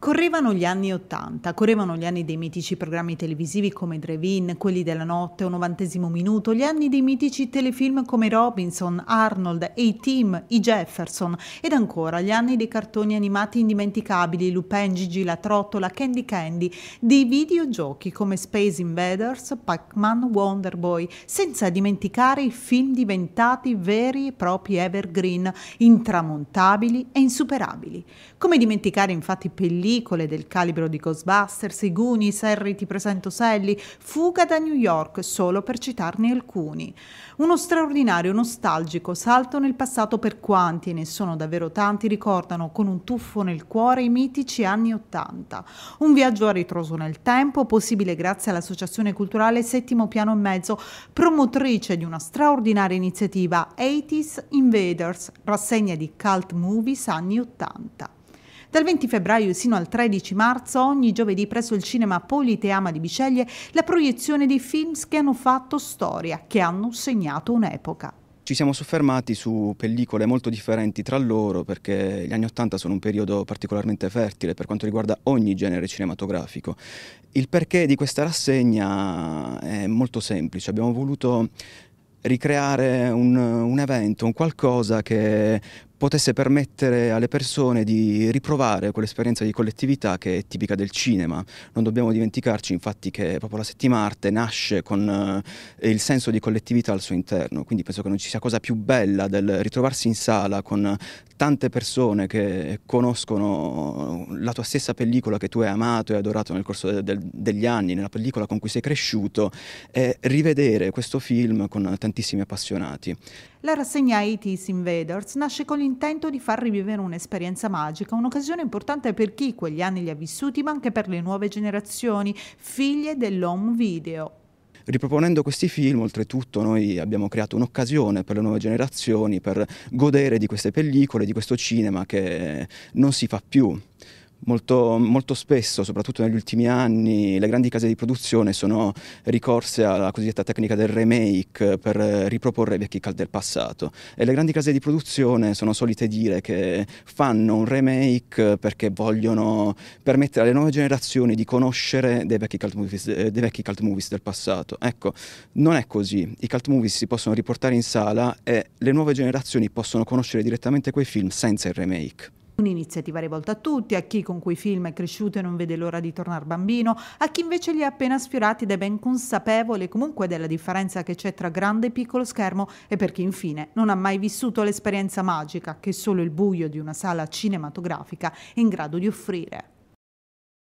Correvano gli anni Ottanta, correvano gli anni dei mitici programmi televisivi come drive quelli della notte o 90 minuto, gli anni dei mitici telefilm come Robinson, Arnold, A-Team, I Jefferson ed ancora gli anni dei cartoni animati indimenticabili Lupin, Gigi la Trottola, Candy Candy, dei videogiochi come Space Invaders, Pac-Man, Wonder Boy, senza dimenticare i film diventati veri e propri evergreen, intramontabili e insuperabili. Come dimenticare infatti Pellini pellicole del calibro di Ghostbusters, I Goonies, Harry ti presento Sally, Fuga da New York, solo per citarne alcuni. Uno straordinario, nostalgico salto nel passato per quanti, e ne sono davvero tanti, ricordano con un tuffo nel cuore i mitici anni Ottanta. Un viaggio a ritroso nel tempo, possibile grazie all'Associazione Culturale Settimo Piano e Mezzo, promotrice di una straordinaria iniziativa 80s Invaders, rassegna di cult movies anni Ottanta. Dal 20 febbraio sino al 13 marzo, ogni giovedì presso il cinema Politeama di Biceglie, la proiezione dei films che hanno fatto storia, che hanno segnato un'epoca. Ci siamo soffermati su pellicole molto differenti tra loro perché gli anni Ottanta sono un periodo particolarmente fertile per quanto riguarda ogni genere cinematografico. Il perché di questa rassegna è molto semplice, abbiamo voluto ricreare un, un, evento, un qualcosa che potesse permettere alle persone di riprovare quell'esperienza di collettività che è tipica del cinema. Non dobbiamo dimenticarci infatti che proprio la settima arte nasce con eh, il senso di collettività al suo interno, quindi penso che non ci sia cosa più bella del ritrovarsi in sala con tante persone che conoscono la tua stessa pellicola che tu hai amato e adorato nel corso de de degli anni, nella pellicola con cui sei cresciuto, e rivedere questo film con tantissimi appassionati. La rassegna ATIS Invaders nasce con l'intento di far rivivere un'esperienza magica, un'occasione importante per chi quegli anni li ha vissuti, ma anche per le nuove generazioni, figlie dell'home video. Riproponendo questi film, oltretutto, noi abbiamo creato un'occasione per le nuove generazioni per godere di queste pellicole, di questo cinema che non si fa più. Molto, molto, spesso, soprattutto negli ultimi anni, le grandi case di produzione sono ricorse alla cosiddetta tecnica del remake per riproporre i vecchi cult del passato e le grandi case di produzione sono solite dire che fanno un remake perché vogliono permettere alle nuove generazioni di conoscere dei vecchi cult movies, eh, dei vecchi cult movies del passato. Ecco, non è così, i cult movies si possono riportare in sala e le nuove generazioni possono conoscere direttamente quei film senza il remake. Un'iniziativa rivolta a tutti, a chi con cui film è cresciuto e non vede l'ora di tornare bambino, a chi invece li ha appena sfiorati ed è ben consapevole comunque della differenza che c'è tra grande e piccolo schermo e per chi infine non ha mai vissuto l'esperienza magica che solo il buio di una sala cinematografica è in grado di offrire.